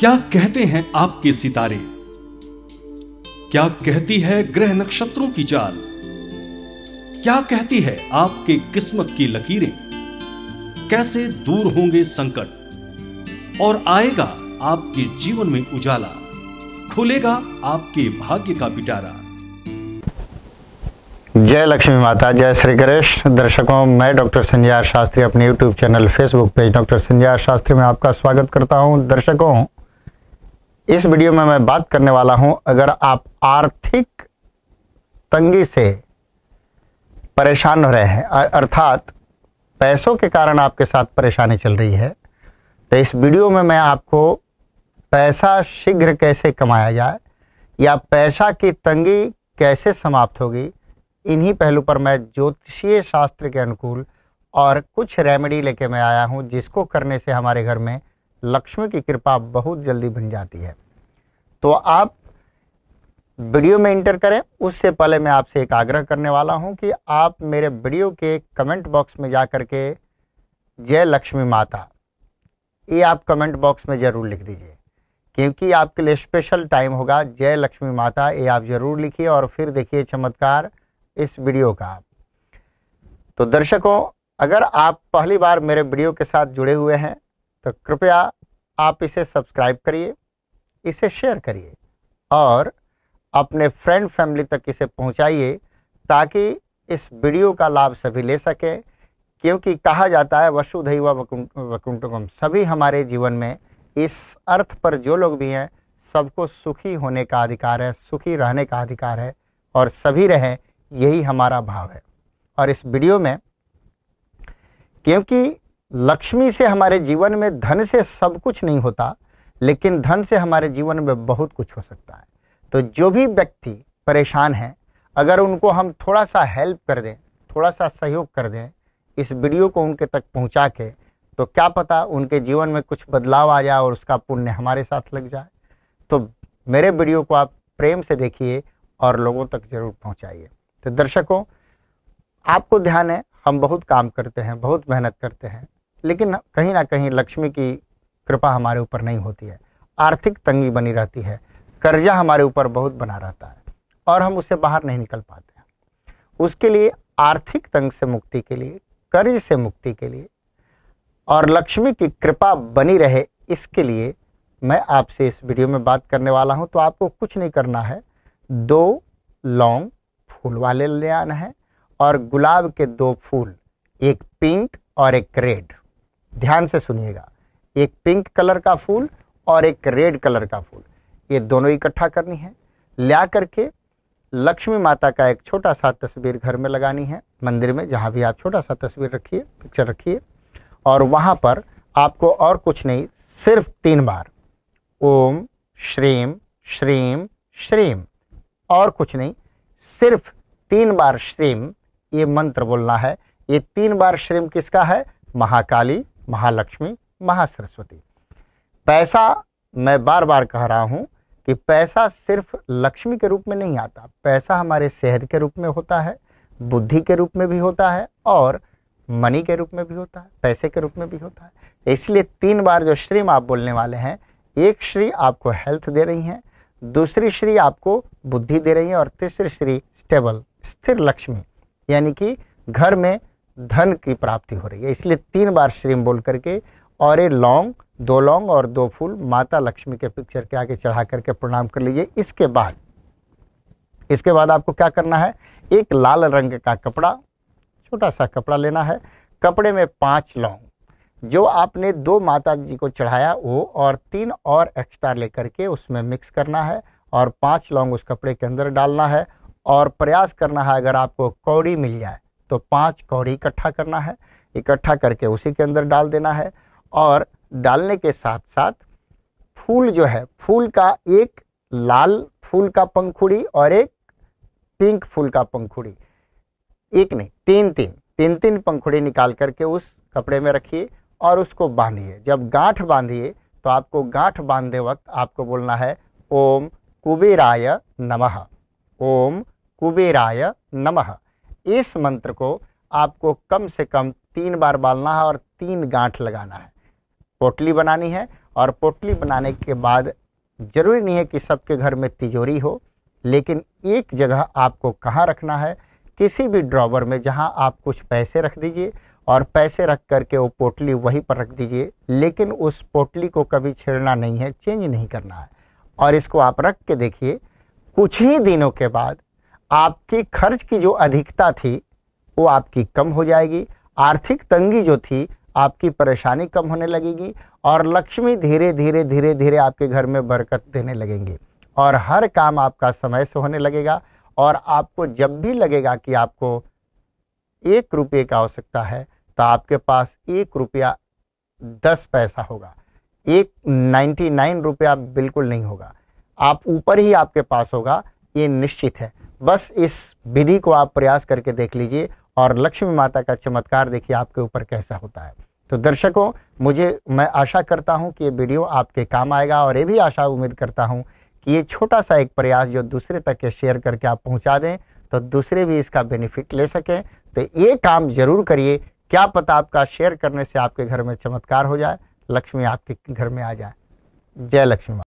क्या कहते हैं आपके सितारे क्या कहती है ग्रह नक्षत्रों की चाल क्या कहती है आपके किस्मत की लकीरें कैसे दूर होंगे संकट और आएगा आपके जीवन में उजाला खुलेगा आपके भाग्य का पिटारा जय लक्ष्मी माता जय श्री कृष्ण दर्शकों मैं डॉक्टर संजय शास्त्री अपने YouTube channel Facebook page doctor Sanjay Shastri में आपका स्वागत करता हूं दर्शकों इस वीडियो में मैं बात करने वाला हूं अगर आप आर्थिक तंगी से परेशान हो रहे हैं अर्थात पैसों के कारण आपके साथ परेशानी चल रही है तो इस वीडियो में मैं आपको पैसा शीघ्र कैसे कमाया जाए या पैसा की तंगी कैसे समाप्त होगी इन्हीं पहलू पर मैं ज्योतिषीय शास्त्र के अनुकूल और कुछ रेमेडी लेके मैं आया हूँ जिसको करने से हमारे घर में लक्ष्मी की कृपा बहुत जल्दी बन जाती है तो आप वीडियो में इंटर करें उससे पहले मैं आपसे एक आग्रह करने वाला हूं कि आप मेरे वीडियो के कमेंट बॉक्स में जा के जय लक्ष्मी माता ये आप कमेंट बॉक्स में ज़रूर लिख दीजिए क्योंकि आपके लिए स्पेशल टाइम होगा जय लक्ष्मी माता ये आप ज़रूर लिखिए और फिर देखिए चमत्कार इस वीडियो का आप तो दर्शकों अगर आप पहली बार मेरे वीडियो के साथ जुड़े हुए हैं तो कृपया आप इसे सब्सक्राइब करिए इसे शेयर करिए और अपने फ्रेंड फैमिली तक इसे पहुंचाइए ताकि इस वीडियो का लाभ सभी ले सकें क्योंकि कहा जाता है वसुधैव वकुंटकम सभी हमारे जीवन में इस अर्थ पर जो लोग भी हैं सबको सुखी होने का अधिकार है सुखी रहने का अधिकार है और सभी रहें यही हमारा भाव है और इस वीडियो में क्योंकि लक्ष्मी से हमारे जीवन में धन से सब कुछ नहीं होता लेकिन धन से हमारे जीवन में बहुत कुछ हो सकता है तो जो भी व्यक्ति परेशान है अगर उनको हम थोड़ा सा हेल्प कर दें थोड़ा सा सहयोग कर दें इस वीडियो को उनके तक पहुंचा के तो क्या पता उनके जीवन में कुछ बदलाव आ जाए और उसका पुण्य हमारे साथ लग जाए तो मेरे वीडियो को आप प्रेम से देखिए और लोगों तक जरूर पहुंचाइए तो दर्शकों आपको ध्यान है हम बहुत काम करते हैं बहुत मेहनत करते हैं लेकिन कहीं ना कहीं लक्ष्मी की कृपा हमारे ऊपर नहीं होती है आर्थिक तंगी बनी रहती है कर्जा हमारे ऊपर बहुत बना रहता है और हम उससे बाहर नहीं निकल पाते हैं उसके लिए आर्थिक तंग से मुक्ति के लिए कर्ज से मुक्ति के लिए और लक्ष्मी की कृपा बनी रहे इसके लिए मैं आपसे इस वीडियो में बात करने वाला हूं तो आपको कुछ नहीं करना है दो लौंग फूल वाले ले आना है और गुलाब के दो फूल एक पिंक और एक रेड ध्यान से सुनिएगा एक पिंक कलर का फूल और एक रेड कलर का फूल ये दोनों इकट्ठा करनी है ला करके लक्ष्मी माता का एक छोटा सा तस्वीर घर में लगानी है मंदिर में जहाँ भी आप छोटा सा तस्वीर रखिए पिक्चर रखिए और वहाँ पर आपको और कुछ नहीं सिर्फ तीन बार ओम श्रीम श्रीम श्रीम और कुछ नहीं सिर्फ तीन बार श्रीम ये मंत्र बोलना है ये तीन बार श्रीम किसका है महाकाली महालक्ष्मी महासरस्वती पैसा मैं बार बार कह रहा हूँ कि पैसा सिर्फ लक्ष्मी के रूप में नहीं आता पैसा हमारे सेहत के रूप में होता है बुद्धि के रूप में भी होता है और मनी के रूप में भी होता है पैसे के रूप में भी होता है इसलिए तीन बार जो श्री आप बोलने वाले हैं एक श्री आपको हेल्थ दे रही हैं दूसरी श्री आपको बुद्धि दे रही है और तीसरी श्री स्टेबल स्थिर लक्ष्मी यानी कि घर में धन की प्राप्ति हो रही है इसलिए तीन बार श्रीम बोल करके और ए लौंग दो लौंग और दो फूल माता लक्ष्मी के पिक्चर के आगे चढ़ा करके प्रणाम कर लीजिए इसके बाद इसके बाद आपको क्या करना है एक लाल रंग का कपड़ा छोटा सा कपड़ा लेना है कपड़े में पांच लौंग जो आपने दो माता जी को चढ़ाया वो और तीन और एक्स्ट्रा लेकर के उसमें मिक्स करना है और पांच लौंग उस कपड़े के अंदर डालना है और प्रयास करना है अगर आपको कौड़ी मिल जाए तो पाँच कौड़ी इकट्ठा करना है इकट्ठा करके उसी के अंदर डाल देना है और डालने के साथ साथ फूल जो है फूल का एक लाल फूल का पंखुड़ी और एक पिंक फूल का पंखुड़ी एक नहीं तीन तीन तीन तीन पंखुड़ी निकाल करके उस कपड़े में रखिए और उसको बांधिए जब गांठ बांधिए तो आपको गांठ बांधते वक्त आपको बोलना है ओम कुबेराय नमः ओम कुबेराय नमः इस मंत्र को आपको कम से कम तीन बार बालना है और तीन गांठ लगाना है पोटली बनानी है और पोटली बनाने के बाद जरूरी नहीं है कि सबके घर में तिजोरी हो लेकिन एक जगह आपको कहाँ रखना है किसी भी ड्रॉवर में जहाँ आप कुछ पैसे रख दीजिए और पैसे रख करके वो पोटली वहीं पर रख दीजिए लेकिन उस पोटली को कभी छेड़ना नहीं है चेंज नहीं करना है और इसको आप रख के देखिए कुछ ही दिनों के बाद आपकी खर्च की जो अधिकता थी वो आपकी कम हो जाएगी आर्थिक तंगी जो थी आपकी परेशानी कम होने लगेगी और लक्ष्मी धीरे धीरे धीरे धीरे आपके घर में बरकत देने लगेंगी और हर काम आपका समय से होने लगेगा और आपको जब भी लगेगा कि आपको एक रुपये का आवश्यकता है तो आपके पास एक रुपया दस पैसा होगा एक नाइन्टी नाइन रुपया बिल्कुल नहीं होगा आप ऊपर ही आपके पास होगा ये निश्चित है बस इस विधि को आप प्रयास करके देख लीजिए और लक्ष्मी माता का चमत्कार देखिए आपके ऊपर कैसा होता है तो दर्शकों मुझे मैं आशा करता हूँ कि ये वीडियो आपके काम आएगा और ये भी आशा उम्मीद करता हूँ कि ये छोटा सा एक प्रयास जो दूसरे तक के शेयर करके आप पहुँचा दें तो दूसरे भी इसका बेनिफिट ले सकें तो ये काम जरूर करिए क्या पता आपका शेयर करने से आपके घर में चमत्कार हो जाए लक्ष्मी आपके घर में आ जाए जय लक्ष्मी